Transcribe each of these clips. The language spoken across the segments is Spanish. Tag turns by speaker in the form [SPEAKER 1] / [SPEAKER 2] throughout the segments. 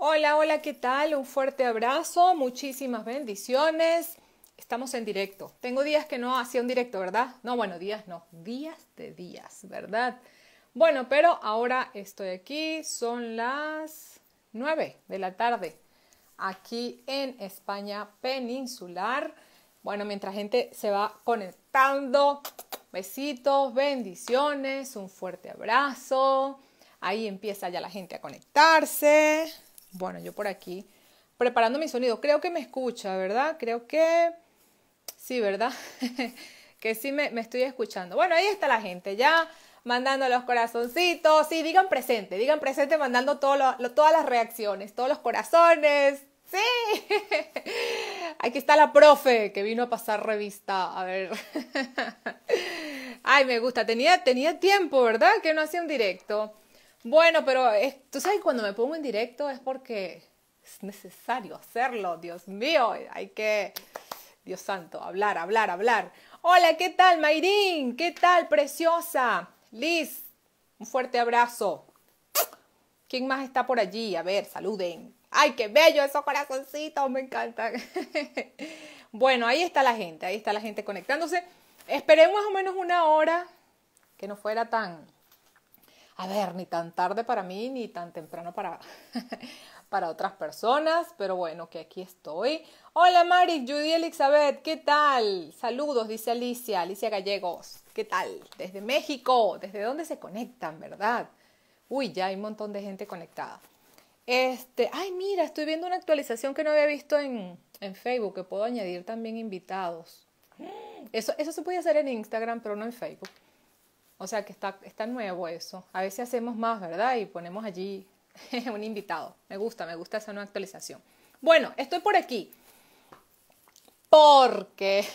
[SPEAKER 1] Hola, hola, ¿qué tal? Un fuerte abrazo, muchísimas bendiciones. Estamos en directo. Tengo días que no hacía un directo, ¿verdad? No, bueno, días no, días de días, ¿verdad? Bueno, pero ahora estoy aquí, son las 9 de la tarde, aquí en España peninsular. Bueno, mientras gente se va conectando, besitos, bendiciones, un fuerte abrazo. Ahí empieza ya la gente a conectarse. Bueno, yo por aquí preparando mi sonido. Creo que me escucha, ¿verdad? Creo que sí, ¿verdad? que sí me, estoy escuchando. Bueno, ahí está la gente ya mandando los corazoncitos. Sí, digan presente, digan presente mandando todo todas las reacciones, todos los corazones. Sí, aquí está la profe que vino a pasar revista. A ver. Ay, me gusta. Tenía, tenía tiempo, ¿verdad? Que no hacía un directo. Bueno, pero tú sabes, cuando me pongo en directo es porque es necesario hacerlo, Dios mío, hay que, Dios santo, hablar, hablar, hablar. Hola, ¿qué tal, Mayrín? ¿Qué tal, preciosa? Liz, un fuerte abrazo. ¿Quién más está por allí? A ver, saluden. Ay, qué bello esos corazoncitos, me encantan. bueno, ahí está la gente, ahí está la gente conectándose. Esperé más o menos una hora que no fuera tan a ver, ni tan tarde para mí, ni tan temprano para, para otras personas, pero bueno, que aquí estoy. Hola Mari, Judy Elizabeth, ¿qué tal? Saludos, dice Alicia, Alicia Gallegos, ¿qué tal? Desde México, ¿desde dónde se conectan, verdad? Uy, ya hay un montón de gente conectada. Este, ay, mira, estoy viendo una actualización que no había visto en, en Facebook, que puedo añadir también invitados. Eso, eso se puede hacer en Instagram, pero no en Facebook. O sea que está, nuevo eso. A veces hacemos más, ¿verdad? Y ponemos allí un invitado. Me gusta, me gusta esa nueva actualización. Bueno, estoy por aquí. Porque,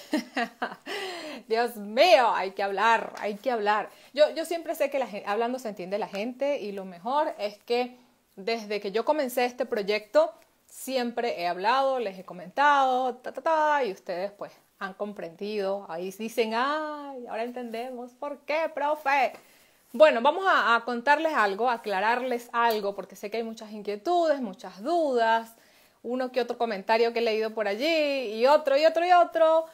[SPEAKER 1] Dios mío, hay que hablar, hay que hablar. Yo, yo siempre sé que hablando se entiende la gente y lo mejor es que desde que yo comencé este proyecto, siempre he hablado, les he comentado, ta, ta, ta, y ustedes pues han comprendido, ahí dicen, ay, ahora entendemos, ¿por qué, profe? Bueno, vamos a, contarles algo, aclararles algo, porque sé que hay muchas inquietudes, muchas dudas, uno que otro comentario que he leído por allí, y otro, y otro, y otro,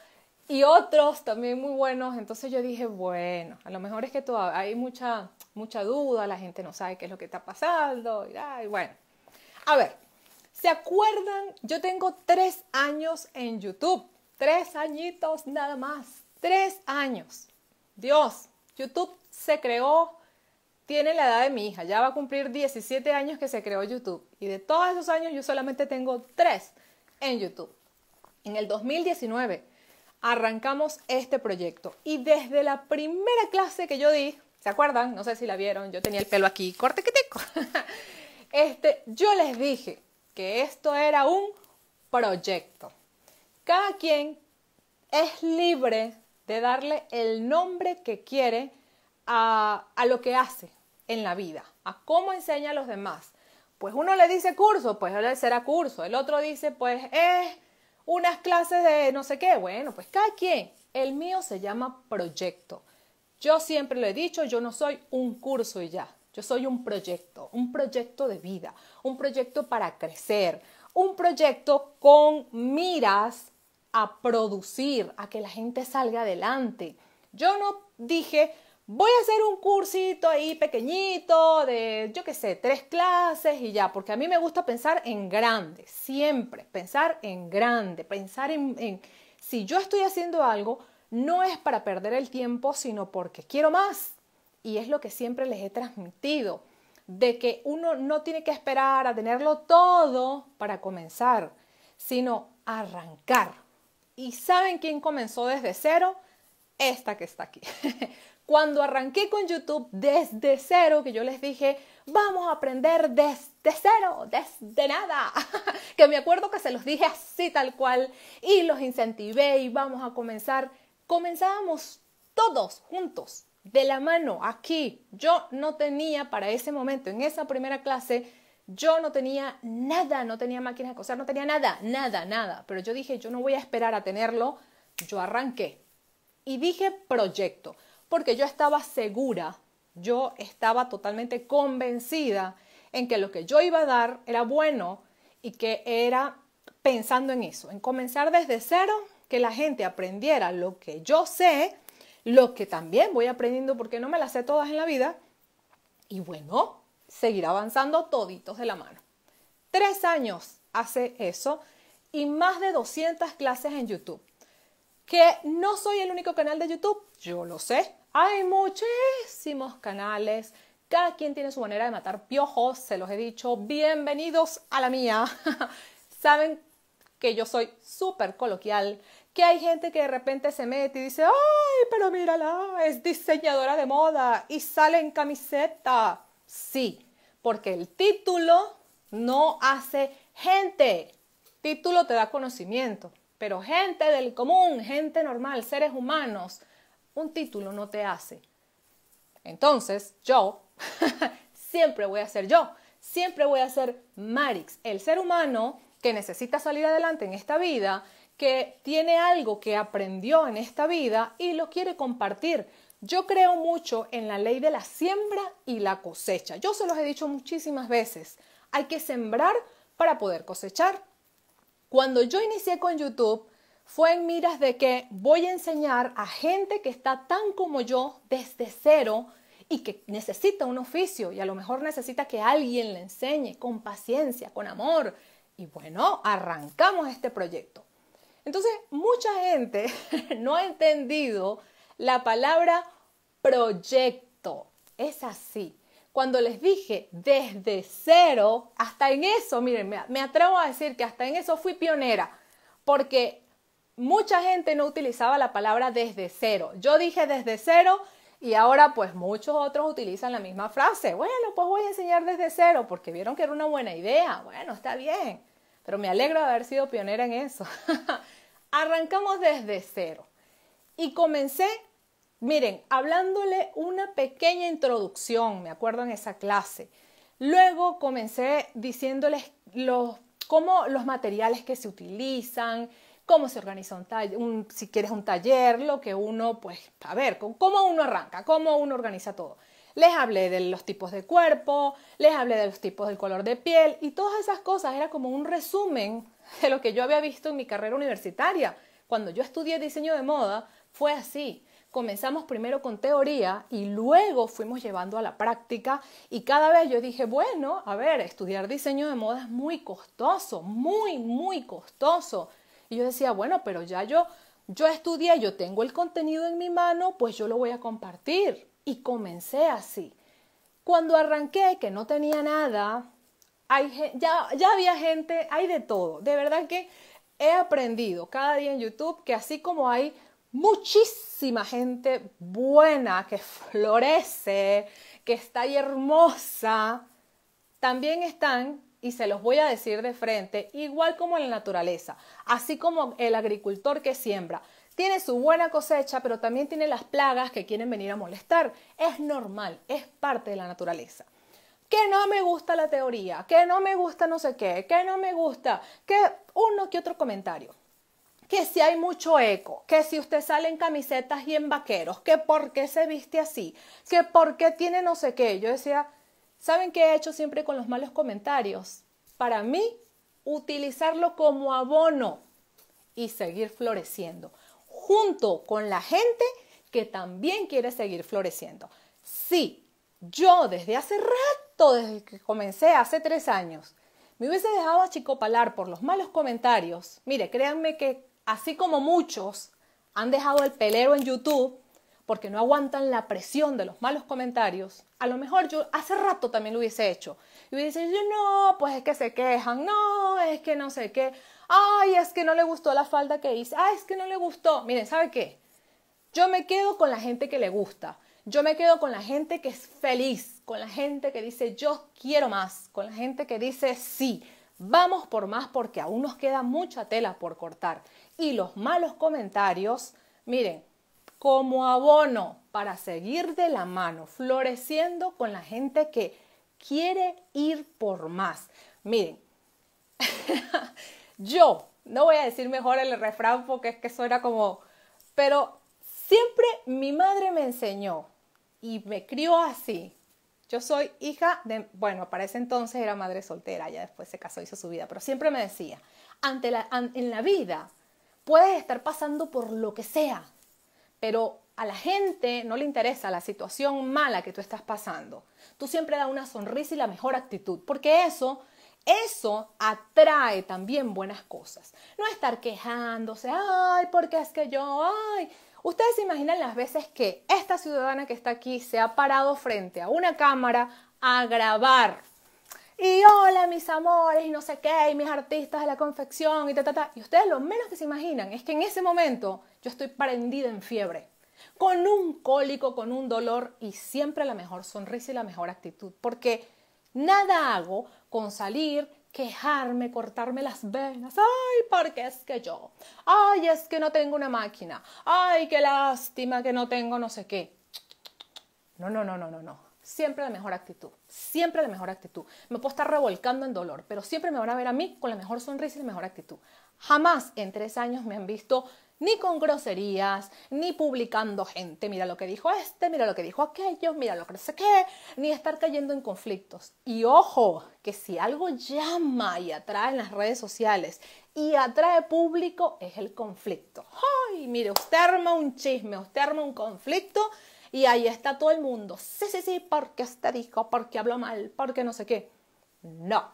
[SPEAKER 1] y otros también muy buenos. Entonces yo dije, bueno, a lo mejor es que todavía hay mucha, mucha duda, la gente no sabe qué es lo que está pasando, y, bueno. A ver, ¿se acuerdan? Yo tengo tres años en YouTube. Tres añitos nada más. Tres años. Dios, YouTube se creó, tiene la edad de mi hija, ya va a cumplir 17 años que se creó YouTube. Y de todos esos años yo solamente tengo tres en YouTube. En el 2019 arrancamos este proyecto y desde la primera clase que yo di, ¿se acuerdan? No sé si la vieron, yo tenía el pelo aquí corte que este, yo les dije que esto era un proyecto. Cada quien es libre de darle el nombre que quiere a, a, lo que hace en la vida, a cómo enseña a los demás. Pues uno le dice curso, pues él será curso. El otro dice, pues es eh, unas clases de no sé qué. Bueno, pues cada quien. El mío se llama proyecto. Yo siempre lo he dicho, yo no soy un curso y ya. Yo soy un proyecto, un proyecto de vida, un proyecto para crecer, un proyecto con miras a producir, a que la gente salga adelante. Yo no dije, voy a hacer un cursito ahí pequeñito de, yo qué sé, tres clases y ya, porque a mí me gusta pensar en grande, siempre, pensar en grande, pensar en, en si yo estoy haciendo algo, no es para perder el tiempo, sino porque quiero más. Y es lo que siempre les he transmitido de que uno no tiene que esperar a tenerlo todo para comenzar, sino arrancar. ¿Y saben quién comenzó desde cero? Esta que está aquí. Cuando arranqué con YouTube desde cero, que yo les dije, vamos a aprender desde cero, desde nada. que me acuerdo que se los dije así tal cual y los incentivé y vamos a comenzar. Comenzábamos todos juntos, de la mano, aquí. Yo no tenía para ese momento, en esa primera clase, yo no tenía nada, no tenía máquinas de coser, no tenía nada, nada, nada. Pero yo dije, yo no voy a esperar a tenerlo, yo arranqué. Y dije proyecto, porque yo estaba segura, yo estaba totalmente convencida en que lo que yo iba a dar era bueno y que era pensando en eso, en comenzar desde cero, que la gente aprendiera lo que yo sé lo que también voy aprendiendo porque no me las sé todas en la vida. Y bueno, seguir avanzando toditos de la mano. Tres años hace eso y más de 200 clases en YouTube. Que no soy el único canal de YouTube, yo lo sé. Hay muchísimos canales. Cada quien tiene su manera de matar piojos, se los he dicho. Bienvenidos a la mía. Saben que yo soy súper coloquial que hay gente que de repente se mete y dice, ay, pero mírala, es diseñadora de moda y sale en camiseta. Sí, porque el título no hace gente. Título te da conocimiento, pero gente del común, gente normal, seres humanos, un título no te hace. Entonces, yo siempre voy a ser yo, siempre voy a ser Marix, el ser humano que necesita salir adelante en esta vida que tiene algo que aprendió en esta vida y lo quiere compartir. Yo creo mucho en la ley de la siembra y la cosecha. Yo se los he dicho muchísimas veces. Hay que sembrar para poder cosechar. Cuando yo inicié con YouTube, fue en miras de que voy a enseñar a gente que está tan como yo desde cero y que necesita un oficio y a lo mejor necesita que alguien le enseñe con paciencia, con amor. Y bueno, arrancamos este proyecto. Entonces, mucha gente no ha entendido la palabra proyecto. Es así. Cuando les dije desde cero, hasta en eso, miren, me atrevo a decir que hasta en eso fui pionera, porque mucha gente no utilizaba la palabra desde cero. Yo dije desde cero y ahora pues muchos otros utilizan la misma frase. Bueno, pues voy a enseñar desde cero porque vieron que era una buena idea. Bueno, está bien, pero me alegro de haber sido pionera en eso. Arrancamos desde cero. Y comencé, miren, hablándole una pequeña introducción, me acuerdo en esa clase. Luego comencé diciéndoles los, cómo los materiales que se utilizan, cómo se organiza un taller, si quieres un taller, lo que uno, pues, a ver, cómo uno arranca, cómo uno organiza todo. Les hablé de los tipos de cuerpo, les hablé de los tipos del color de piel y todas esas cosas. Era como un resumen de lo que yo había visto en mi carrera universitaria. Cuando yo estudié diseño de moda, fue así. Comenzamos primero con teoría y luego fuimos llevando a la práctica y cada vez yo dije, bueno, a ver, estudiar diseño de moda es muy costoso, muy, muy costoso. Y yo decía, bueno, pero ya yo, yo estudié, yo tengo el contenido en mi mano, pues yo lo voy a compartir. Y comencé así. Cuando arranqué, que no tenía nada, ya, ya había gente, hay de todo. De verdad que he aprendido cada día en YouTube que así como hay muchísima gente buena que florece, que está hermosa, también están, y se los voy a decir de frente, igual como en la naturaleza, así como el agricultor que siembra. Tiene su buena cosecha, pero también tiene las plagas que quieren venir a molestar. Es normal, es parte de la naturaleza que no me gusta la teoría, que no me gusta no sé qué, que no me gusta, que uno que otro comentario, que si hay mucho eco, que si usted sale en camisetas y en vaqueros, que por qué se viste así, que por qué tiene no sé qué. Yo decía, ¿saben qué he hecho siempre con los malos comentarios? Para mí, utilizarlo como abono y seguir floreciendo, junto con la gente que también quiere seguir floreciendo. Sí, yo desde hace rato desde que comencé hace tres años, me hubiese dejado achicopalar por los malos comentarios, mire, créanme que así como muchos han dejado el pelero en YouTube porque no aguantan la presión de los malos comentarios, a lo mejor yo hace rato también lo hubiese hecho. Y hubiese dicho, no, pues es que se quejan, no, es que no sé qué, ay, es que no le gustó la falda que hice, ay, ah, es que no le gustó. Miren, ¿sabe qué? Yo me quedo con la gente que le gusta. Yo me quedo con la gente que es feliz, con la gente que dice yo quiero más, con la gente que dice sí, vamos por más porque aún nos queda mucha tela por cortar. Y los malos comentarios, miren, como abono para seguir de la mano, floreciendo con la gente que quiere ir por más. Miren, yo no voy a decir mejor el refrán porque es que suena como, pero Siempre mi madre me enseñó y me crió así. Yo soy hija de, bueno, para ese entonces era madre soltera, ya después se casó, hizo su vida, pero siempre me decía, ante en la vida puedes estar pasando por lo que sea, pero a la gente no le interesa la situación mala que tú estás pasando. Tú siempre da una sonrisa y la mejor actitud, porque eso eso atrae también buenas cosas. No estar quejándose, ay, porque es que yo, ay, Ustedes se imaginan las veces que esta ciudadana que está aquí se ha parado frente a una cámara a grabar. Y hola, mis amores, y no sé qué, y mis artistas de la confección, y ta, ta, ta. Y ustedes lo menos que se imaginan es que en ese momento yo estoy prendida en fiebre, con un cólico, con un dolor, y siempre la mejor sonrisa y la mejor actitud. Porque nada hago con salir, quejarme, cortarme las venas. Ay, porque es que yo. Ay, es que no tengo una máquina. Ay, qué lástima que no tengo no sé qué. No, no, no, no, no, no. Siempre la mejor actitud. Siempre la mejor actitud. Me puedo estar revolcando en dolor, pero siempre me van a ver a mí con la mejor sonrisa y la mejor actitud. Jamás en tres años me han visto ni con groserías, ni publicando gente, mira lo que dijo este, mira lo que dijo aquello, mira lo que no sé qué, ni estar cayendo en conflictos. Y ojo, que si algo llama y atrae en las redes sociales y atrae público es el conflicto. ¡Ay! Mire, usted arma un chisme, usted arma un conflicto y ahí está todo el mundo. Sí, sí, sí, porque usted dijo, porque habló mal, porque no sé qué. No.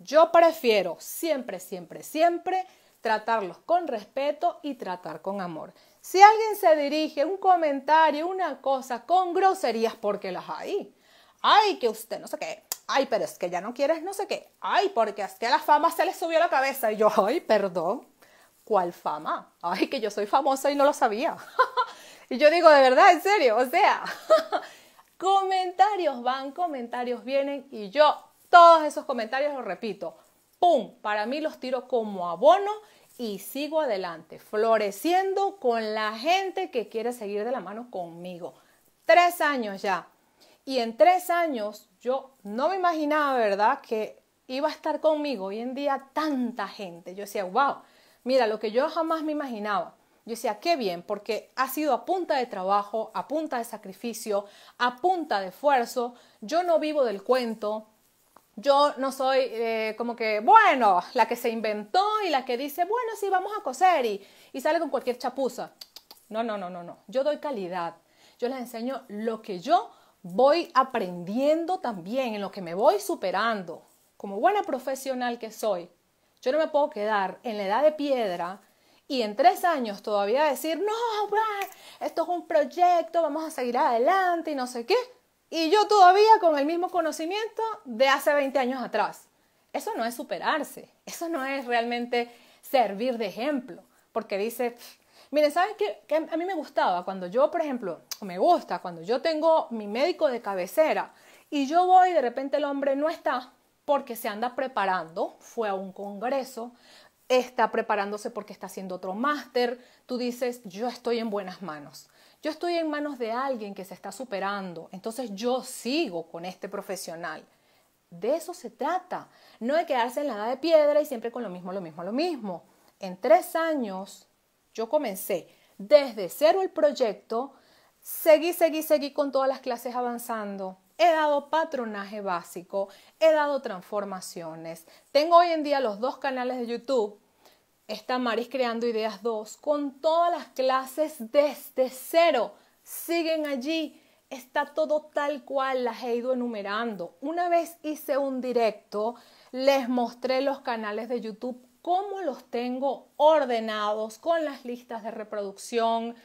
[SPEAKER 1] Yo prefiero siempre, siempre, siempre tratarlos con respeto y tratar con amor. Si alguien se dirige un comentario, una cosa con groserías, porque las hay. Ay, que usted no sé qué. Ay, pero es que ya no quieres no sé qué. Ay, porque es que a la fama se le subió la cabeza. Y yo, ay, perdón. ¿Cuál fama? Ay, que yo soy famosa y no lo sabía. y yo digo, de verdad, en serio, o sea, comentarios van, comentarios vienen y yo todos esos comentarios los repito ¡pum! Para mí los tiro como abono y sigo adelante, floreciendo con la gente que quiere seguir de la mano conmigo. Tres años ya. Y en tres años yo no me imaginaba, ¿verdad?, que iba a estar conmigo hoy en día tanta gente. Yo decía, wow, mira, lo que yo jamás me imaginaba. Yo decía, qué bien, porque ha sido a punta de trabajo, a punta de sacrificio, a punta de esfuerzo. Yo no vivo del cuento, yo no soy eh, como que, bueno, la que se inventó y la que dice, bueno, sí, vamos a coser y, y sale con cualquier chapuza. No, no, no, no, no. Yo doy calidad. Yo les enseño lo que yo voy aprendiendo también, en lo que me voy superando. Como buena profesional que soy, yo no me puedo quedar en la edad de piedra y en tres años todavía decir, no, esto es un proyecto, vamos a seguir adelante y no sé qué y yo todavía con el mismo conocimiento de hace 20 años atrás. Eso no es superarse, eso no es realmente servir de ejemplo, porque dice, miren, ¿saben qué? a mí me gustaba cuando yo, por ejemplo, me gusta cuando yo tengo mi médico de cabecera y yo voy y de repente el hombre no está porque se anda preparando, fue a un congreso, está preparándose porque está haciendo otro máster, tú dices, yo estoy en buenas manos. Yo estoy en manos de alguien que se está superando, entonces yo sigo con este profesional. De eso se trata, no de quedarse en la edad de piedra y siempre con lo mismo, lo mismo, lo mismo. En tres años yo comencé desde cero el proyecto, seguí, seguí, seguí con todas las clases avanzando. He dado patronaje básico, he dado transformaciones. Tengo hoy en día los dos canales de YouTube Está Maris Creando Ideas 2 con todas las clases desde cero. Siguen allí. Está todo tal cual las he ido enumerando. Una vez hice un directo, les mostré los canales de YouTube, cómo los tengo ordenados con las listas de reproducción,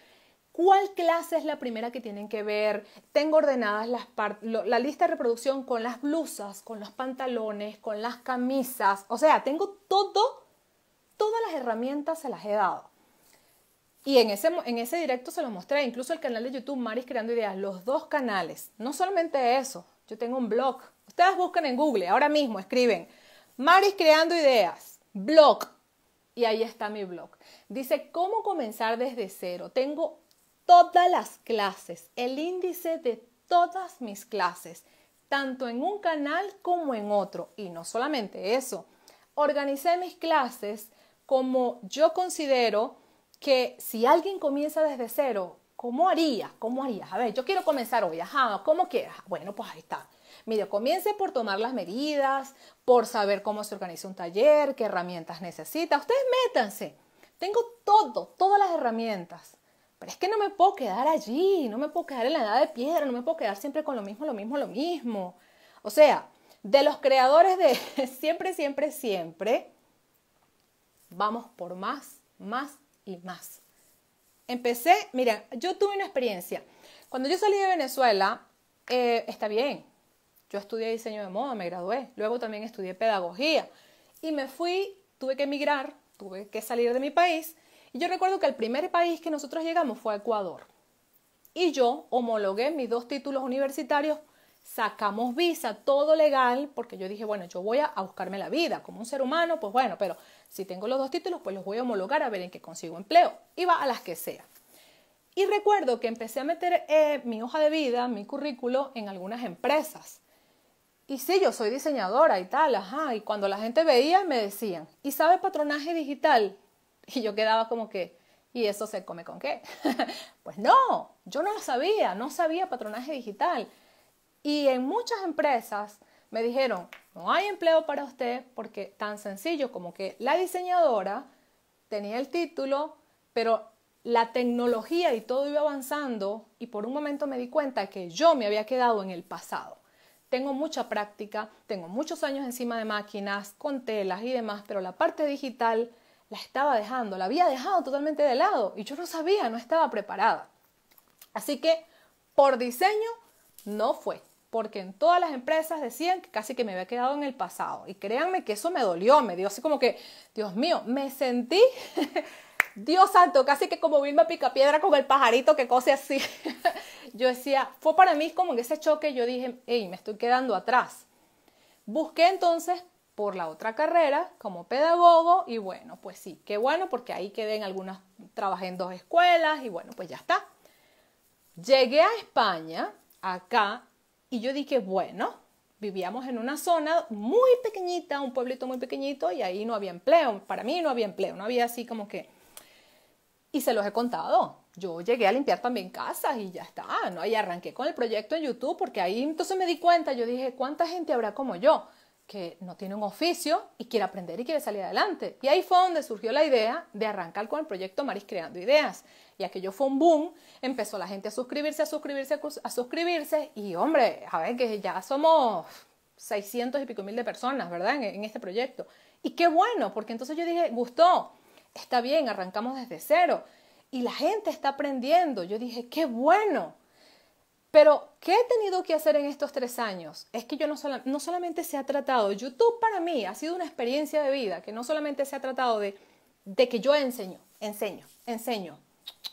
[SPEAKER 1] cuál clase es la primera que tienen que ver. Tengo ordenadas las la lista de reproducción con las blusas, con los pantalones, con las camisas. O sea, tengo todo todas las herramientas se las he dado. Y en ese, en ese directo se lo mostré, incluso el canal de YouTube Maris Creando Ideas, los dos canales. No solamente eso, yo tengo un blog. Ustedes buscan en Google, ahora mismo escriben Maris Creando Ideas, blog. Y ahí está mi blog. Dice cómo comenzar desde cero. Tengo todas las clases, el índice de todas mis clases, tanto en un canal como en otro. Y no solamente eso, organicé mis clases como yo considero que si alguien comienza desde cero, ¿cómo haría? ¿Cómo harías? A ver, yo quiero comenzar hoy, ajá, ¿cómo quieras? Bueno, pues ahí está. Mire, comience por tomar las medidas, por saber cómo se organiza un taller, qué herramientas necesita. Ustedes métanse. Tengo todo, todas las herramientas. Pero es que no me puedo quedar allí, no me puedo quedar en la edad de piedra, no me puedo quedar siempre con lo mismo, lo mismo, lo mismo. O sea, de los creadores de siempre, siempre, siempre, vamos por más, más y más. Empecé, mira, yo tuve una experiencia. Cuando yo salí de Venezuela, eh, está bien, yo estudié diseño de moda, me gradué, luego también estudié pedagogía y me fui, tuve que emigrar, tuve que salir de mi país y yo recuerdo que el primer país que nosotros llegamos fue Ecuador y yo homologué mis dos títulos universitarios sacamos visa, todo legal, porque yo dije, bueno, yo voy a, buscarme la vida como un ser humano, pues bueno, pero si tengo los dos títulos, pues los voy a homologar a ver en qué consigo empleo. Y va a las que sea. Y recuerdo que empecé a meter eh, mi hoja de vida, mi currículo, en algunas empresas. Y sí, yo soy diseñadora y tal, ajá. Y cuando la gente veía, me decían, ¿y sabe patronaje digital? Y yo quedaba como que, ¿y eso se come con qué? pues no, yo no lo sabía, no sabía patronaje digital. Y en muchas empresas me dijeron, no hay empleo para usted porque tan sencillo como que la diseñadora tenía el título, pero la tecnología y todo iba avanzando y por un momento me di cuenta que yo me había quedado en el pasado. Tengo mucha práctica, tengo muchos años encima de máquinas, con telas y demás, pero la parte digital la estaba dejando, la había dejado totalmente de lado y yo no sabía, no estaba preparada. Así que por diseño no fue porque en todas las empresas decían que casi que me había quedado en el pasado. Y créanme que eso me dolió, me dio así como que, Dios mío, me sentí, Dios santo, casi que como Vilma Picapiedra con el pajarito que cose así. yo decía, fue para mí como en ese choque, yo dije, hey, me estoy quedando atrás. Busqué entonces por la otra carrera como pedagogo y bueno, pues sí, qué bueno porque ahí quedé en algunas, trabajé en dos escuelas y bueno, pues ya está. Llegué a España, acá y yo dije, bueno, vivíamos en una zona muy pequeñita, un pueblito muy pequeñito, y ahí no había empleo. Para mí no había empleo, no había así como que... Y se los he contado. Yo llegué a limpiar también casas y ya está, ¿no? ahí arranqué con el proyecto en YouTube porque ahí entonces me di cuenta, yo dije, ¿cuánta gente habrá como yo? que no tiene un oficio y quiere aprender y quiere salir adelante. Y ahí fue donde surgió la idea de arrancar con el proyecto Maris Creando Ideas que yo fue un boom, empezó la gente a suscribirse, a suscribirse, a suscribirse y hombre, a ver que ya somos 600 y pico mil de personas, ¿verdad? En, este proyecto. Y qué bueno, porque entonces yo dije, gustó, está bien, arrancamos desde cero. Y la gente está aprendiendo. Yo dije, qué bueno. Pero, ¿qué he tenido que hacer en estos tres años? Es que yo no, no solamente se ha tratado, YouTube para mí ha sido una experiencia de vida, que no solamente se ha tratado de, de que yo enseño, enseño, enseño,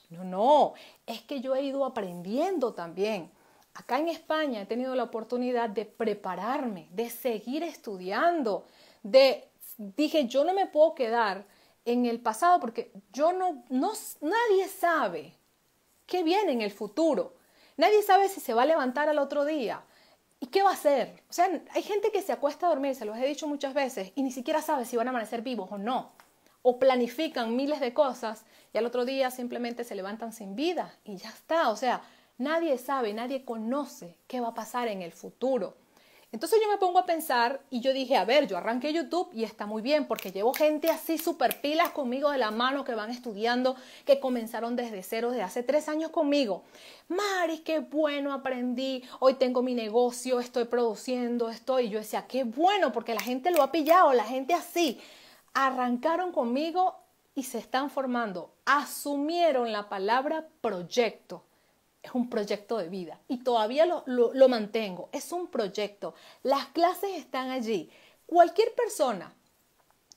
[SPEAKER 1] no, no, es que yo he ido aprendiendo también. Acá en España he tenido la oportunidad de prepararme, de seguir estudiando, de dije, yo no me puedo quedar en el pasado porque yo no, nadie sabe qué viene en el futuro. Nadie sabe si se va a levantar al otro día. ¿Y qué va a hacer? O sea, hay gente que se acuesta a dormir, se los he dicho muchas veces, y ni siquiera sabe si van a amanecer vivos o no. O planifican miles de cosas el otro día simplemente se levantan sin vida y ya está. O sea, nadie sabe, nadie conoce qué va a pasar en el futuro. Entonces yo me pongo a pensar y yo dije, a ver, yo arranqué YouTube y está muy bien porque llevo gente así super pilas conmigo de la mano que van estudiando, que comenzaron desde cero, desde hace tres años conmigo. Mari, qué bueno aprendí, hoy tengo mi negocio, estoy produciendo, estoy... yo decía, qué bueno porque la gente lo ha pillado, la gente así. Arrancaron conmigo y se están formando asumieron la palabra proyecto. Es un proyecto de vida y todavía lo, lo, mantengo. Es un proyecto. Las clases están allí. Cualquier persona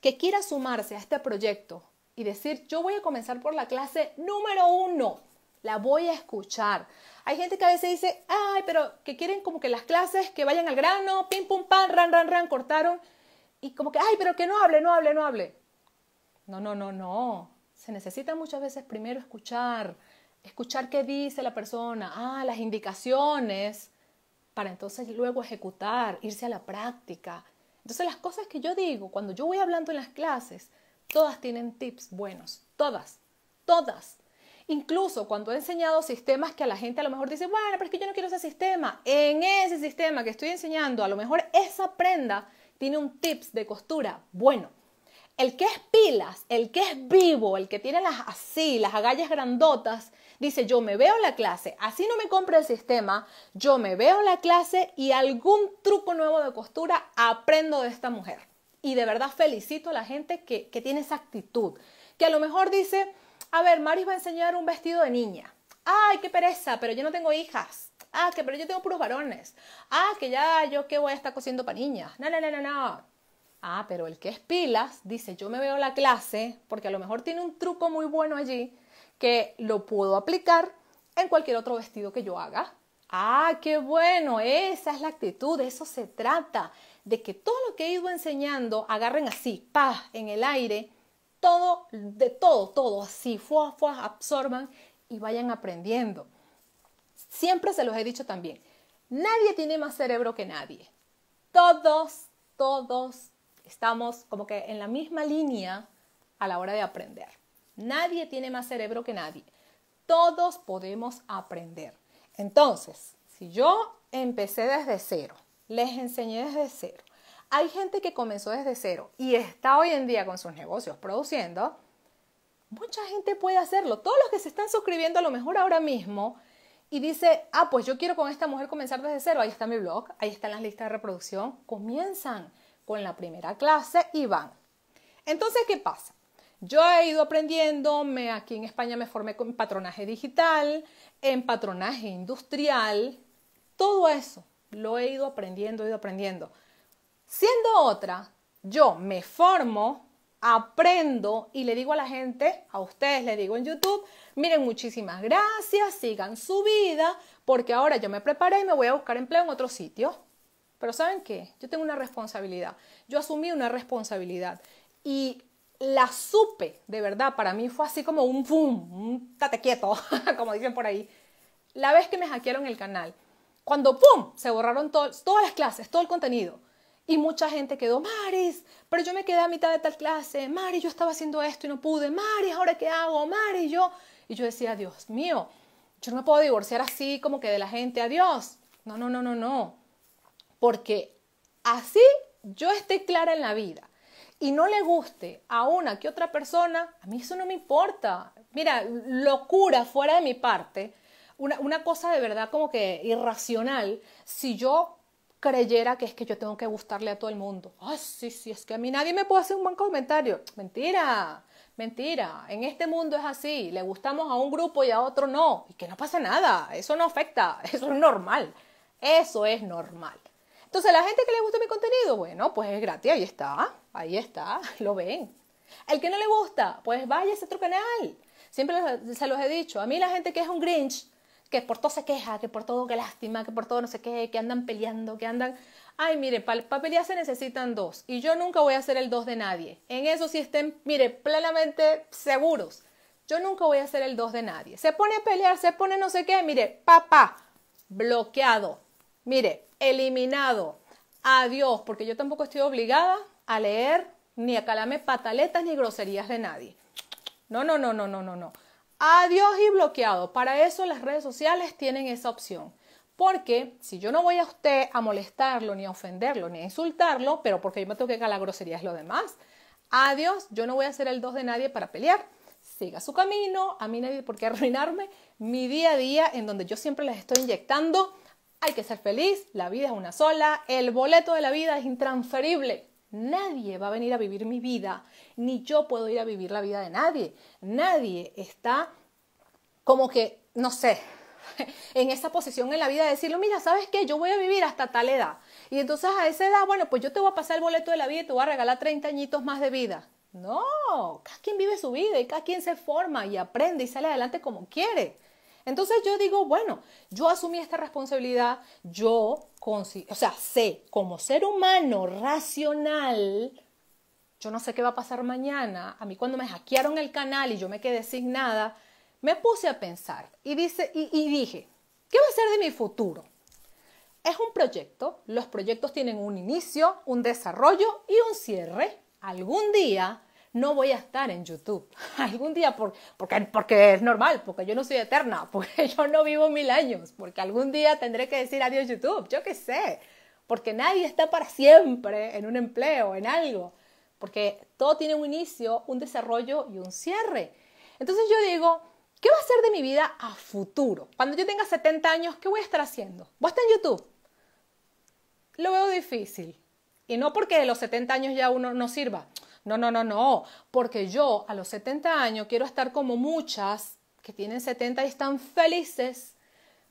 [SPEAKER 1] que quiera sumarse a este proyecto y decir, yo voy a comenzar por la clase número uno, la voy a escuchar. Hay gente que a veces dice, ay, pero que quieren como que las clases que vayan al grano, pim, pum, pan, ran, ran, ran, cortaron. Y como que, ay, pero que no hable, no hable, no hable. No, no, no, no. Se necesita muchas veces primero escuchar, escuchar qué dice la persona, ah, las indicaciones, para entonces luego ejecutar, irse a la práctica. Entonces las cosas que yo digo, cuando yo voy hablando en las clases, todas tienen tips buenos, todas, todas. Incluso cuando he enseñado sistemas que a la gente a lo mejor dice, bueno, pero es que yo no quiero ese sistema. En ese sistema que estoy enseñando, a lo mejor esa prenda tiene un tips de costura bueno. El que es pilas, el que es vivo, el que tiene las así, las agallas grandotas, dice, yo me veo la clase, así no me compro el sistema, yo me veo la clase y algún truco nuevo de costura aprendo de esta mujer. Y de verdad felicito a la gente que, que tiene esa actitud, que a lo mejor dice, a ver, Maris va a enseñar un vestido de niña. Ay, qué pereza, pero yo no tengo hijas. Ah, que pero yo tengo puros varones. Ah, que ya yo qué voy a estar cosiendo para niñas. No, no, no, no, no. Ah, pero el que es pilas dice, yo me veo la clase porque a lo mejor tiene un truco muy bueno allí que lo puedo aplicar en cualquier otro vestido que yo haga. Ah, qué bueno, esa es la actitud, eso se trata, de que todo lo que he ido enseñando agarren así, pa, en el aire, todo, de todo, todo así, fuá, fuá, absorban y vayan aprendiendo. Siempre se los he dicho también, nadie tiene más cerebro que nadie. Todos, todos, estamos como que en la misma línea a la hora de aprender. Nadie tiene más cerebro que nadie. Todos podemos aprender. Entonces, si yo empecé desde cero, les enseñé desde cero, hay gente que comenzó desde cero y está hoy en día con sus negocios produciendo, mucha gente puede hacerlo. Todos los que se están suscribiendo a lo mejor ahora mismo y dice, ah, pues yo quiero con esta mujer comenzar desde cero, ahí está mi blog, ahí están las listas de reproducción, comienzan en la primera clase y van. Entonces, ¿qué pasa? Yo he ido aprendiendo, me, aquí en España me formé en patronaje digital, en patronaje industrial, todo eso lo he ido aprendiendo, he ido aprendiendo. Siendo otra, yo me formo, aprendo y le digo a la gente, a ustedes le digo en YouTube, miren muchísimas gracias, sigan su vida, porque ahora yo me preparé y me voy a buscar empleo en otro sitio. Pero ¿saben qué? Yo tengo una responsabilidad. Yo asumí una responsabilidad y la supe, de verdad, para mí fue así como un boom, un tate quieto, como dicen por ahí. La vez que me hackearon el canal, cuando ¡pum! se borraron todas las clases, todo el contenido. Y mucha gente quedó, Maris, pero yo me quedé a mitad de tal clase, Maris, yo estaba haciendo esto y no pude, Maris, ¿ahora qué hago? Maris, yo... Y yo decía, Dios mío, yo no me puedo divorciar así como que de la gente, adiós. No, no, no, no, no porque así yo estoy clara en la vida y no le guste a una que otra persona, a mí eso no me importa. Mira, locura fuera de mi parte, una, una, cosa de verdad como que irracional, si yo creyera que es que yo tengo que gustarle a todo el mundo. Ay, sí, sí, es que a mí nadie me puede hacer un buen comentario. Mentira, mentira. En este mundo es así, le gustamos a un grupo y a otro no, y que no pasa nada, eso no afecta, eso es normal, eso es normal. Entonces, a la gente que le gusta mi contenido, bueno, pues es gratis, ahí está, ahí está, lo ven. El que no le gusta, pues vaya a otro canal. Siempre se los he dicho, a mí la gente que es un Grinch, que por todo se queja, que por todo que lástima, que por todo no sé qué, que andan peleando, que andan... Ay, mire, para pelear se necesitan dos y yo nunca voy a ser el dos de nadie. En eso sí estén, mire, plenamente seguros. Yo nunca voy a ser el dos de nadie. Se pone a pelear, se pone no sé qué, mire, papá, bloqueado. Mire, eliminado. Adiós, porque yo tampoco estoy obligada a leer ni a calarme pataletas ni groserías de nadie. No, no, no, no, no, no, no. Adiós y bloqueado. Para eso las redes sociales tienen esa opción. Porque si yo no voy a usted a molestarlo, ni a ofenderlo, ni a insultarlo, pero porque yo me tengo que calar groserías lo demás. Adiós, yo no voy a ser el dos de nadie para pelear. Siga su camino, a mí nadie por qué arruinarme mi día a día en donde yo siempre les estoy inyectando hay que ser feliz, la vida es una sola, el boleto de la vida es intransferible. Nadie va a venir a vivir mi vida, ni yo puedo ir a vivir la vida de nadie. Nadie está como que, no sé, en esa posición en la vida de decirlo, mira, ¿sabes qué? Yo voy a vivir hasta tal edad. Y entonces a esa edad, bueno, pues yo te voy a pasar el boleto de la vida y te voy a regalar 30 añitos más de vida. No, cada quien vive su vida y cada quien se forma y aprende y sale adelante como quiere. Entonces yo digo, bueno, yo asumí esta responsabilidad, yo, o sea, sé como ser humano racional, yo no sé qué va a pasar mañana, a mí cuando me hackearon el canal y yo me quedé sin nada, me puse a pensar y, dice, y dije, ¿qué va a ser de mi futuro? Es un proyecto, los proyectos tienen un inicio, un desarrollo y un cierre. Algún día no voy a estar en YouTube. algún día, porque, porque es normal, porque yo no soy eterna, porque yo no vivo mil años, porque algún día tendré que decir adiós YouTube, yo qué sé, porque nadie está para siempre en un empleo, en algo, porque todo tiene un inicio, un desarrollo y un cierre. Entonces yo digo, ¿qué va a ser de mi vida a futuro? Cuando yo tenga 70 años, ¿qué voy a estar haciendo? ¿Voy a estar en YouTube? Lo veo difícil. Y no porque de los 70 años ya uno no sirva. No, no, no, no, porque yo a los 70 años quiero estar como muchas que tienen 70 y están felices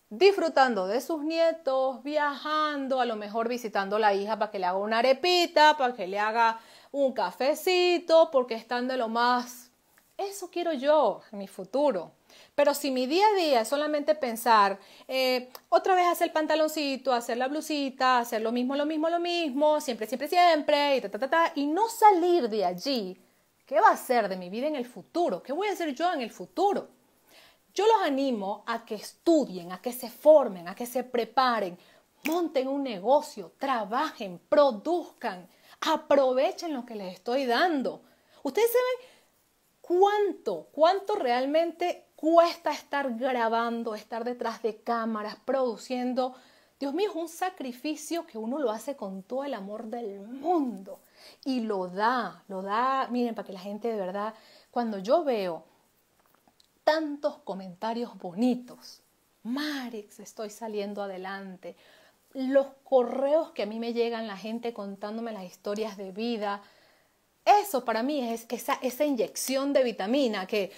[SPEAKER 1] disfrutando de sus nietos, viajando, a lo mejor visitando a la hija para que le haga una arepita, para que le haga un cafecito, porque están de lo más. Eso quiero yo en mi futuro. Pero si mi día a día es solamente pensar, eh, otra vez hacer el pantaloncito, hacer la blusita, hacer lo mismo, lo mismo, lo mismo, siempre, siempre, siempre, y ta, ta, ta, ta, y no salir de allí, ¿qué va a ser de mi vida en el futuro? ¿Qué voy a hacer yo en el futuro? Yo los animo a que estudien, a que se formen, a que se preparen, monten un negocio, trabajen, produzcan, aprovechen lo que les estoy dando. Ustedes saben cuánto, cuánto realmente cuesta estar grabando, estar detrás de cámaras, produciendo. Dios mío, es un sacrificio que uno lo hace con todo el amor del mundo y lo da, lo da, miren, para que la gente de verdad, cuando yo veo tantos comentarios bonitos, Marix, estoy saliendo adelante, los correos que a mí me llegan la gente contándome las historias de vida, eso para mí es esa, inyección de vitamina que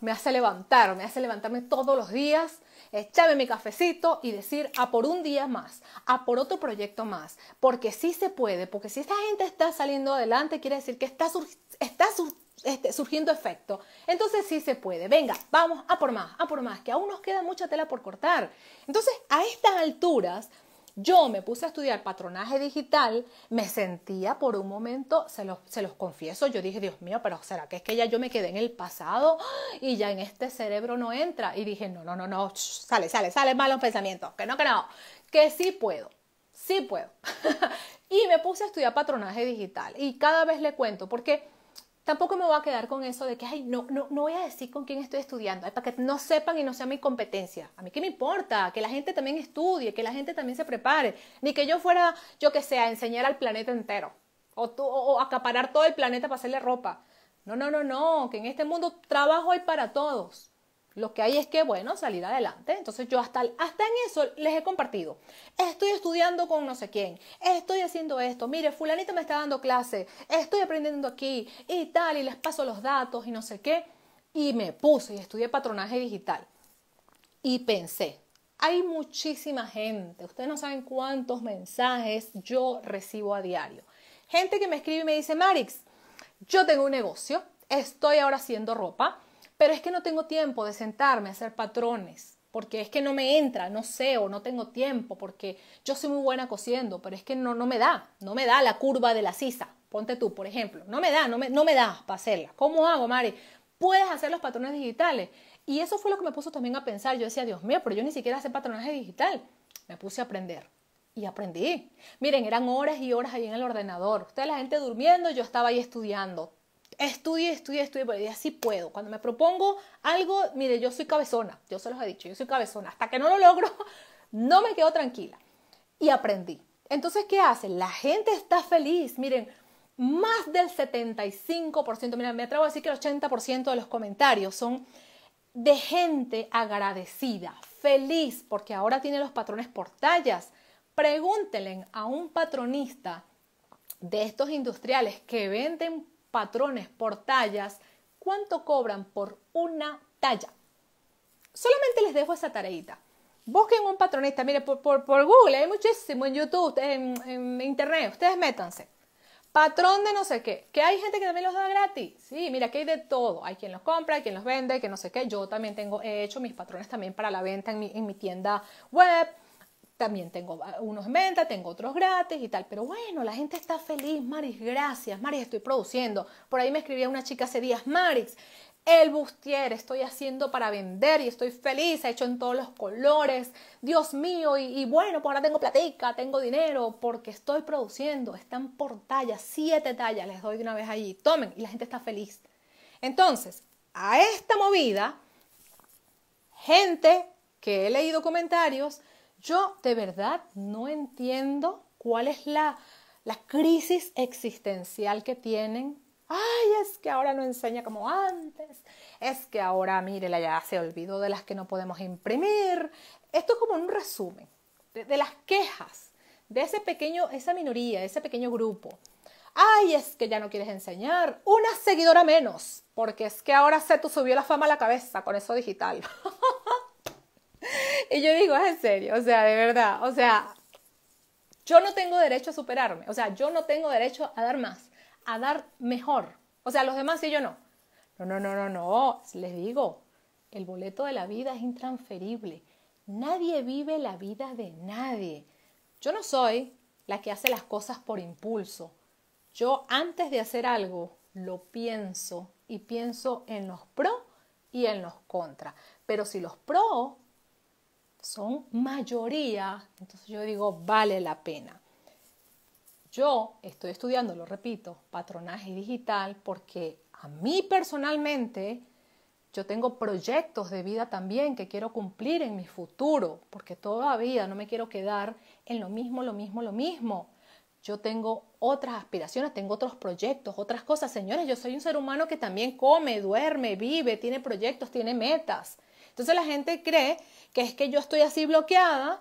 [SPEAKER 1] me hace levantar, me hace levantarme todos los días, echarme mi cafecito y decir a por un día más, a por otro proyecto más, porque sí se puede, porque si esta gente está saliendo adelante, quiere decir que está, este, surgiendo efecto. Entonces sí se puede. Venga, vamos a por más, a por más, que aún nos queda mucha tela por cortar. Entonces, a estas alturas, yo me puse a estudiar patronaje digital, me sentía por un momento, se los, confieso, yo dije, Dios mío, pero ¿será que es que ya yo me quedé en el pasado y ya en este cerebro no entra? Y dije, no, no, no, no, sale, sale, sale malos pensamientos, que no, que no, que sí puedo, sí puedo. y me puse a estudiar patronaje digital y cada vez le cuento, porque Tampoco me voy a quedar con eso de que, ay, no, no, voy a decir con quién estoy estudiando, para que no sepan y no sea mi competencia. A mí qué me importa, que la gente también estudie, que la gente también se prepare, ni que yo fuera, yo que sea, enseñar al planeta entero o, o acaparar todo el planeta para hacerle ropa. No, no, no, no, que en este mundo trabajo hay para todos. Lo que hay es que, bueno, salir adelante. Entonces yo hasta, en eso les he compartido. Estoy estudiando con no sé quién. Estoy haciendo esto. Mire, fulanito me está dando clase. Estoy aprendiendo aquí y tal. Y les paso los datos y no sé qué. Y me puse y estudié patronaje digital. Y pensé, hay muchísima gente. Ustedes no saben cuántos mensajes yo recibo a diario. Gente que me escribe y me dice, Marix, yo tengo un negocio. Estoy ahora haciendo ropa pero es que no tengo tiempo de sentarme a hacer patrones, porque es que no me entra, no sé o no tengo tiempo, porque yo soy muy buena cosiendo, pero es que no, no me da, no me da la curva de la sisa. Ponte tú, por ejemplo, no me da, no me, no me da para hacerla. ¿Cómo hago, Mari? Puedes hacer los patrones digitales. Y eso fue lo que me puso también a pensar. Yo decía, Dios mío, pero yo ni siquiera hacer patronaje digital. Me puse a aprender y aprendí. Miren, eran horas y horas ahí en el ordenador. Ustedes, la gente durmiendo, yo estaba ahí estudiando estudie, estudie, estudie, pero así puedo. Cuando me propongo algo, mire, yo soy cabezona, yo se los he dicho, yo soy cabezona. Hasta que no lo logro, no me quedo tranquila. Y aprendí. Entonces, ¿qué hacen? La gente está feliz. Miren, más del 75%, miren, me atrevo a decir que el 80% de los comentarios son de gente agradecida, feliz, porque ahora tiene los patrones por tallas. Pregúntenle a un patronista de estos industriales que venden patrones por tallas, cuánto cobran por una talla. Solamente les dejo esa tareita. Busquen un patronista, mire, por, por, Google, hay muchísimo en YouTube, en, Internet, ustedes métanse. Patrón de no sé qué, que hay gente que también los da gratis. Sí, mira, que hay de todo. Hay quien los compra, hay quien los vende, que no sé qué. Yo también tengo, he hecho mis patrones también para la venta mi, en mi tienda web. También tengo unos en venta, tengo otros gratis y tal. Pero bueno, la gente está feliz. Maris, gracias. Maris, estoy produciendo. Por ahí me escribía una chica hace días, Maris, el bustier estoy haciendo para vender y estoy feliz, he hecho en todos los colores, Dios mío, y, bueno, pues ahora tengo platica, tengo dinero, porque estoy produciendo, están por tallas, siete tallas, les doy de una vez allí, tomen, y la gente está feliz. Entonces, a esta movida, gente que he leído comentarios, yo de verdad no entiendo cuál es la, crisis existencial que tienen. Ay, es que ahora no enseña como antes. Es que ahora, la ya se olvidó de las que no podemos imprimir. Esto es como un resumen de, las quejas de ese pequeño, esa minoría, ese pequeño grupo. Ay, es que ya no quieres enseñar. Una seguidora menos, porque es que ahora se te subió la fama a la cabeza con eso digital. Y yo digo, es ah, en serio, o sea, de verdad, o sea, yo no tengo derecho a superarme, o sea, yo no tengo derecho a dar más, a dar mejor. O sea, los demás sí, yo no. No, no, no, no, no, les digo, el boleto de la vida es intransferible. Nadie vive la vida de nadie. Yo no soy la que hace las cosas por impulso. Yo antes de hacer algo lo pienso y pienso en los pro y en los contra. Pero si los pro son mayoría, entonces yo digo, vale la pena. Yo estoy estudiando, lo repito, patronaje digital porque a mí personalmente yo tengo proyectos de vida también que quiero cumplir en mi futuro, porque todavía no me quiero quedar en lo mismo, lo mismo, lo mismo. Yo tengo otras aspiraciones, tengo otros proyectos, otras cosas. Señores, yo soy un ser humano que también come, duerme, vive, tiene proyectos, tiene metas. Entonces la gente cree que es que yo estoy así bloqueada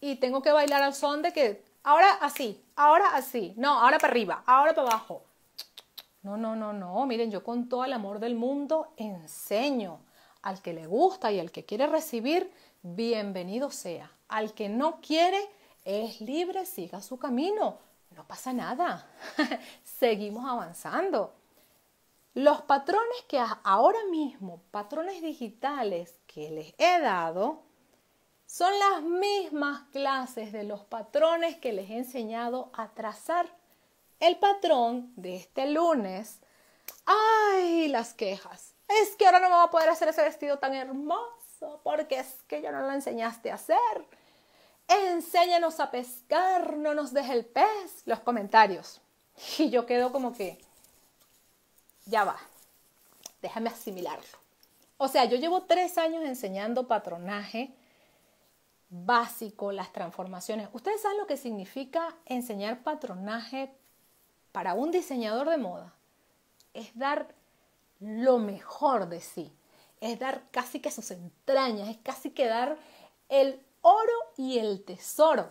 [SPEAKER 1] y tengo que bailar al son de que ahora así, ahora así, no, ahora para arriba, ahora para abajo. No, no, no, no, miren, yo con todo el amor del mundo enseño al que le gusta y al que quiere recibir, bienvenido sea. Al que no quiere, es libre, siga su camino, no pasa nada. Seguimos avanzando. Los patrones que ahora mismo, patrones digitales que les he dado, son las mismas clases de los patrones que les he enseñado a trazar. El patrón de este lunes. ¡Ay, las quejas! Es que ahora no me va a poder hacer ese vestido tan hermoso porque es que yo no lo enseñaste a hacer. Enséñanos a pescar, no nos dejes el pez. Los comentarios. Y yo quedo como que ya va, déjame asimilarlo. O sea, yo llevo tres años enseñando patronaje básico, las transformaciones. Ustedes saben lo que significa enseñar patronaje para un diseñador de moda. Es dar lo mejor de sí, es dar casi que sus entrañas, es casi que dar el oro y el tesoro.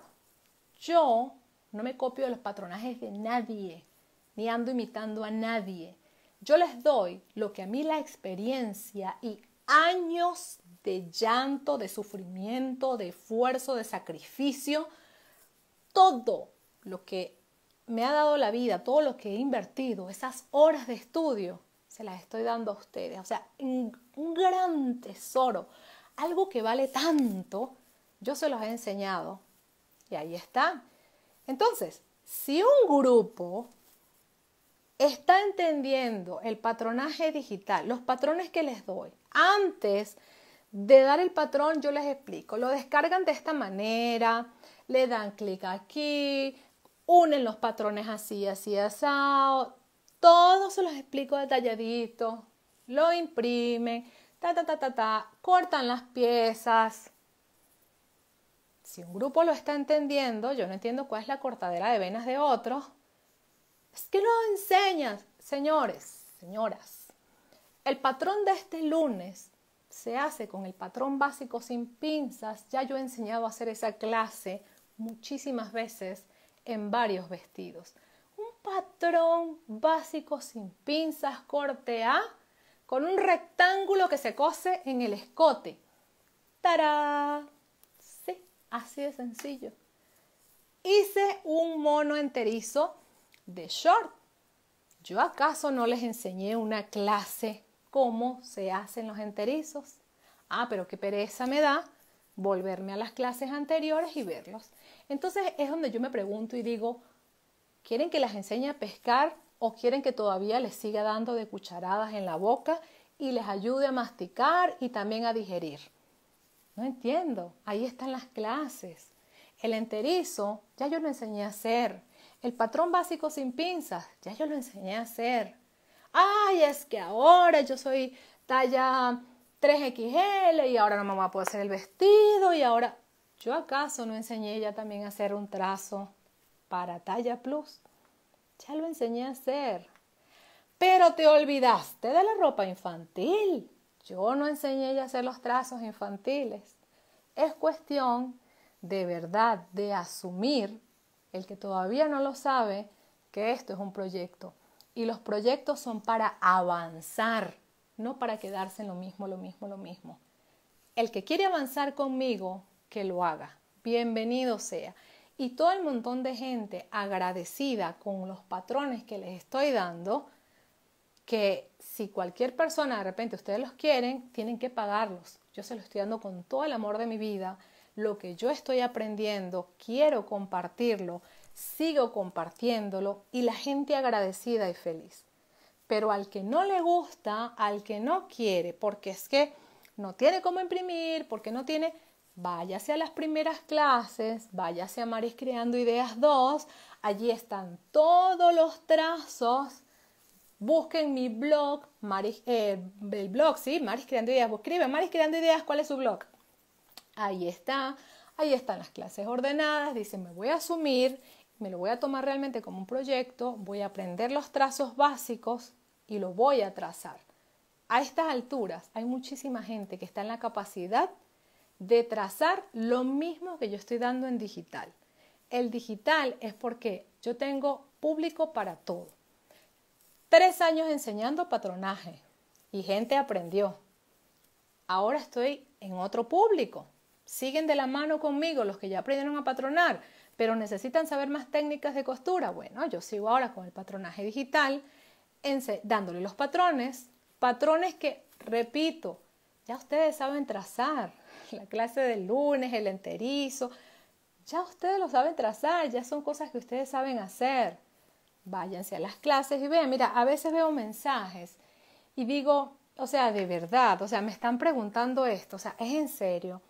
[SPEAKER 1] Yo no me copio de los patronajes de nadie, ni ando imitando a nadie. Yo les doy lo que a mí la experiencia y años de llanto, de sufrimiento, de esfuerzo, de sacrificio, todo lo que me ha dado la vida, todo lo que he invertido, esas horas de estudio, se las estoy dando a ustedes. O sea, un gran tesoro, algo que vale tanto, yo se los he enseñado. Y ahí está. Entonces, si un grupo está entendiendo el patronaje digital, los patrones que les doy. Antes de dar el patrón, yo les explico, lo descargan de esta manera, le dan clic aquí, unen los patrones así, así, asado, todo se los explico detalladito, lo imprimen, ta, ta, ta, ta, ta, cortan las piezas. Si un grupo lo está entendiendo, yo no entiendo cuál es la cortadera de venas de otros es que lo enseñas, señores, señoras. El patrón de este lunes se hace con el patrón básico sin pinzas. Ya yo he enseñado a hacer esa clase muchísimas veces en varios vestidos. Un patrón básico sin pinzas, corte A, con un rectángulo que se cose en el escote. ¡Tará! Sí, así de sencillo. Hice un mono enterizo de short. ¿Yo acaso no les enseñé una clase cómo se hacen los enterizos? Ah, pero qué pereza me da volverme a las clases anteriores y verlos. Entonces es donde yo me pregunto y digo, ¿quieren que las enseñe a pescar o quieren que todavía les siga dando de cucharadas en la boca y les ayude a masticar y también a digerir? No entiendo, ahí están las clases. El enterizo ya yo lo enseñé a hacer, el patrón básico sin pinzas, ya yo lo enseñé a hacer. Ay, es que ahora yo soy talla 3XL y ahora no me voy a poder hacer el vestido y ahora... ¿Yo acaso no enseñé ya también a hacer un trazo para talla plus? Ya lo enseñé a hacer. Pero te olvidaste de la ropa infantil. Yo no enseñé ya a hacer los trazos infantiles. Es cuestión de verdad de asumir el que todavía no lo sabe, que esto es un proyecto. Y los proyectos son para avanzar, no para quedarse en lo mismo, lo mismo, lo mismo. El que quiere avanzar conmigo, que lo haga. Bienvenido sea. Y todo el montón de gente agradecida con los patrones que les estoy dando, que si cualquier persona de repente ustedes los quieren, tienen que pagarlos. Yo se los estoy dando con todo el amor de mi vida, lo que yo estoy aprendiendo, quiero compartirlo, sigo compartiéndolo y la gente agradecida y feliz. Pero al que no le gusta, al que no quiere, porque es que no tiene cómo imprimir, porque no tiene, váyase a las primeras clases, váyase a Maris Creando Ideas 2, allí están todos los trazos. Busquen mi blog, Maris, eh, el blog, sí, Maris Creando Ideas, escribe Maris Creando Ideas, ¿cuál es su blog? Ahí está, ahí están las clases ordenadas, dice me voy a asumir, me lo voy a tomar realmente como un proyecto, voy a aprender los trazos básicos y lo voy a trazar. A estas alturas hay muchísima gente que está en la capacidad de trazar lo mismo que yo estoy dando en digital. El digital es porque yo tengo público para todo. Tres años enseñando patronaje y gente aprendió. Ahora estoy en otro público, siguen de la mano conmigo los que ya aprendieron a patronar, pero necesitan saber más técnicas de costura. Bueno, yo sigo ahora con el patronaje digital, dándole los patrones, patrones que, repito, ya ustedes saben trazar. La clase del lunes, el enterizo, ya ustedes lo saben trazar, ya son cosas que ustedes saben hacer. Váyanse a las clases y vean, mira, a veces veo mensajes y digo, o sea, de verdad, o sea, me están preguntando esto, o sea, es en serio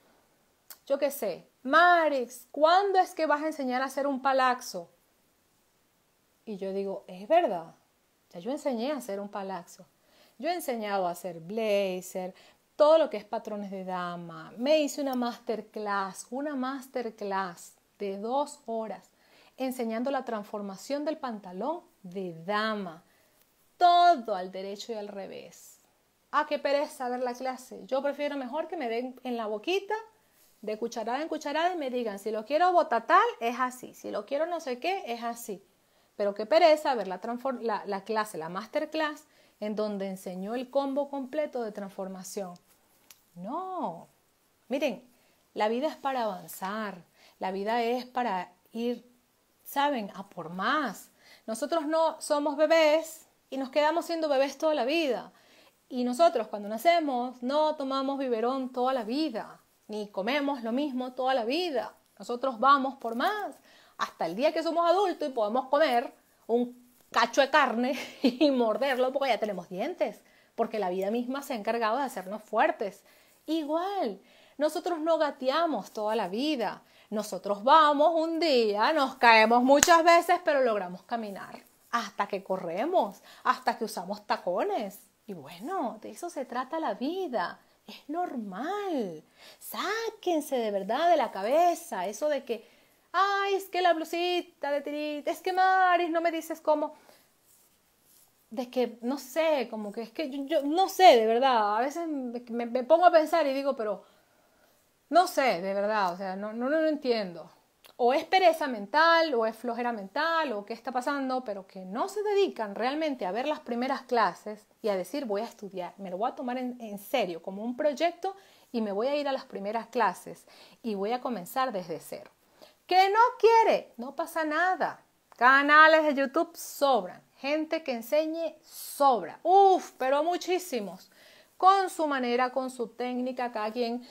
[SPEAKER 1] yo qué sé, Marix, ¿cuándo es que vas a enseñar a hacer un palaxo? Y yo digo, es verdad, ya yo enseñé a hacer un palaxo. Yo he enseñado a hacer blazer, todo lo que es patrones de dama. Me hice una masterclass, una masterclass de dos horas, enseñando la transformación del pantalón de dama. Todo al derecho y al revés. Ah, qué pereza ver la clase. Yo prefiero mejor que me den en la boquita de cucharada en cucharada y me digan, si lo quiero botatal, es así, si lo quiero no sé qué, es así. Pero qué pereza ver la, la, la clase, la masterclass, en donde enseñó el combo completo de transformación. No, miren, la vida es para avanzar, la vida es para ir, ¿saben?, a por más. Nosotros no somos bebés y nos quedamos siendo bebés toda la vida. Y nosotros cuando nacemos no tomamos biberón toda la vida ni comemos lo mismo toda la vida. Nosotros vamos por más hasta el día que somos adultos y podemos comer un cacho de carne y morderlo porque ya tenemos dientes, porque la vida misma se ha encargado de hacernos fuertes. Igual, nosotros no gateamos toda la vida. Nosotros vamos un día, nos caemos muchas veces, pero logramos caminar hasta que corremos, hasta que usamos tacones. Y bueno, de eso se trata la vida. Es normal. Sáquense de verdad de la cabeza eso de que, ay, es que la blusita de tirita, es que Maris, no me dices cómo. De que, no sé, como que es que yo, no sé, de verdad. A veces me, pongo a pensar y digo, pero no sé, de verdad, o sea, no, no, no lo entiendo o es pereza mental, o es flojera mental, o qué está pasando, pero que no se dedican realmente a ver las primeras clases y a decir voy a estudiar, me lo voy a tomar en, serio como un proyecto y me voy a ir a las primeras clases y voy a comenzar desde cero. Que no quiere? No pasa nada. Canales de YouTube sobran. Gente que enseñe sobra. Uf, pero muchísimos. Con su manera, con su técnica, cada quien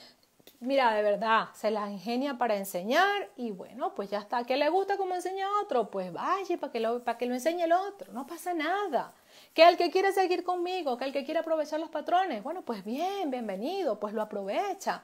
[SPEAKER 1] mira, de verdad, se las ingenia para enseñar y bueno, pues ya está. ¿Qué le gusta como enseña otro? Pues vaya, para que, lo, para que lo enseñe el otro, no pasa nada. Que el que quiere seguir conmigo, que el que quiere aprovechar los patrones, bueno, pues bien, bienvenido, pues lo aprovecha.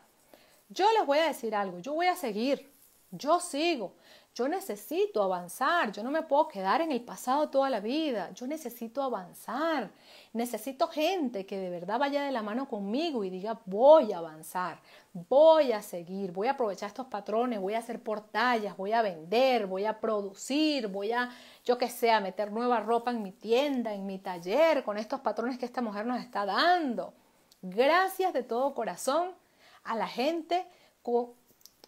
[SPEAKER 1] Yo les voy a decir algo, yo voy a seguir, yo sigo. Yo necesito avanzar, yo no me puedo quedar en el pasado toda la vida, yo necesito avanzar, necesito gente que de verdad vaya de la mano conmigo y diga voy a avanzar, voy a seguir, voy a aprovechar estos patrones, voy a hacer portallas, voy a vender, voy a producir, voy a, yo que sé, a meter nueva ropa en mi tienda, en mi taller, con estos patrones que esta mujer nos está dando. Gracias de todo corazón a la gente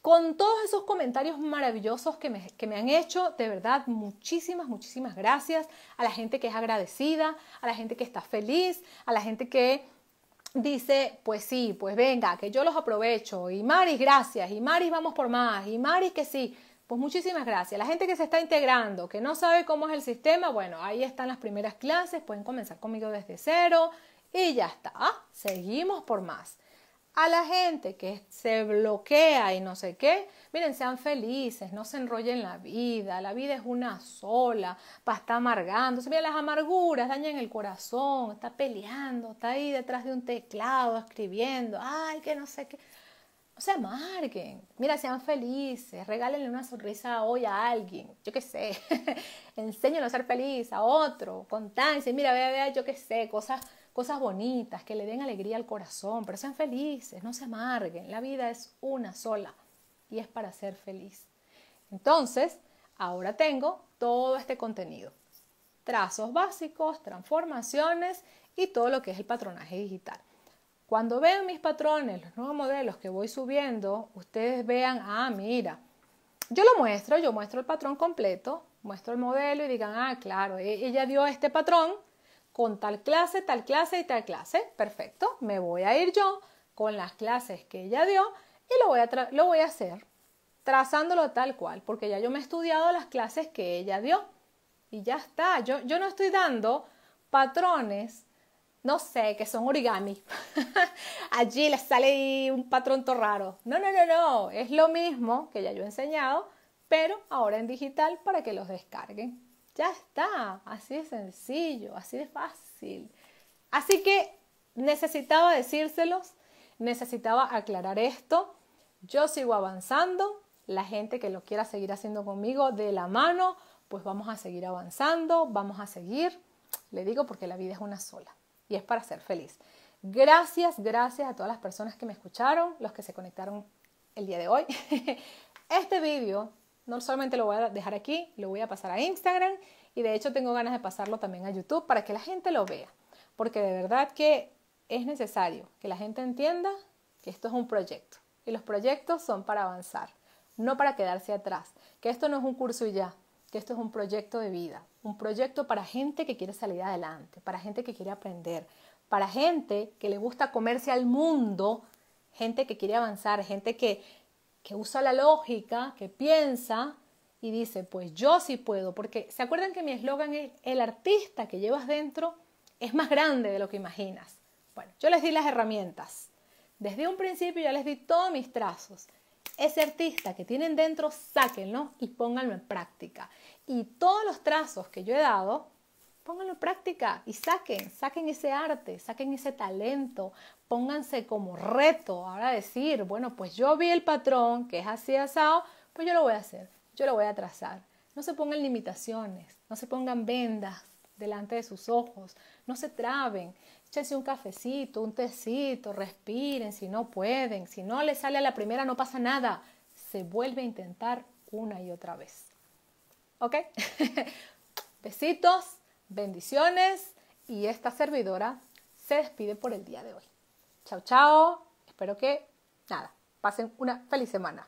[SPEAKER 1] con todos esos comentarios maravillosos que me, han hecho, de verdad, muchísimas, muchísimas gracias a la gente que es agradecida, a la gente que está feliz, a la gente que dice, pues sí, pues venga, que yo los aprovecho, y Maris, gracias, y Maris, vamos por más, y Maris, que sí. Pues muchísimas gracias. La gente que se está integrando, que no sabe cómo es el sistema, bueno, ahí están las primeras clases, pueden comenzar conmigo desde cero y ya está. Seguimos por más a la gente que se bloquea y no sé qué, miren, sean felices, no se enrollen la vida, la vida es una sola, para estar se miren las amarguras, dañan el corazón, está peleando, está ahí detrás de un teclado escribiendo, ay, que no sé qué. O se amarguen, mira, sean felices, regálenle una sonrisa hoy a alguien, yo qué sé, enséñenlo a ser feliz a otro, y mira, vea, vea, yo qué sé, cosas cosas bonitas, que le den alegría al corazón, pero sean felices, no se amarguen. La vida es una sola y es para ser feliz. Entonces, ahora tengo todo este contenido. Trazos básicos, transformaciones y todo lo que es el patronaje digital. Cuando vean mis patrones, los nuevos modelos que voy subiendo, ustedes vean, ah, mira, yo lo muestro, yo muestro el patrón completo, muestro el modelo y digan, ah, claro, e-, ella dio este patrón con tal clase, tal clase y tal clase. Perfecto, me voy a ir yo con las clases que ella dio y lo voy a, lo voy a hacer trazándolo tal cual, porque ya yo me he estudiado las clases que ella dio y ya está. Yo, yo no estoy dando patrones, no sé, que son origami. Allí les sale un patrón todo raro. No, no, no, no, es lo mismo que ya yo he enseñado, pero ahora en digital para que los descarguen. Ya está, así de sencillo, así de fácil. Así que necesitaba decírselos, necesitaba aclarar esto. Yo sigo avanzando, la gente que lo quiera seguir haciendo conmigo de la mano, pues vamos a seguir avanzando, vamos a seguir. Le digo porque la vida es una sola y es para ser feliz. Gracias, gracias a todas las personas que me escucharon, los que se conectaron el día de hoy. Este vídeo no solamente lo voy a dejar aquí, lo voy a pasar a Instagram y de hecho tengo ganas de pasarlo también a YouTube para que la gente lo vea, porque de verdad que es necesario que la gente entienda que esto es un proyecto y los proyectos son para avanzar, no para quedarse atrás, que esto no es un curso y ya, que esto es un proyecto de vida, un proyecto para gente que quiere salir adelante, para gente que quiere aprender, para gente que le gusta comerse al mundo, gente que quiere avanzar, gente que que usa la lógica, que piensa y dice, pues yo sí puedo, porque se acuerdan que mi eslogan es, el artista que llevas dentro es más grande de lo que imaginas. Bueno, yo les di las herramientas. Desde un principio ya les di todos mis trazos. Ese artista que tienen dentro, sáquenlo y pónganlo en práctica. Y todos los trazos que yo he dado, pónganlo en práctica y saquen, saquen ese arte, saquen ese talento, pónganse como reto ahora decir, bueno, pues yo vi el patrón que es así asado, pues yo lo voy a hacer, yo lo voy a trazar. No se pongan limitaciones, no se pongan vendas delante de sus ojos, no se traben, échense un cafecito, un tecito, respiren si no pueden, si no les sale a la primera no pasa nada, se vuelve a intentar una y otra vez. ¿Ok? Besitos. Bendiciones y esta servidora se despide por el día de hoy. Chao, chao. Espero que, nada, pasen una feliz semana.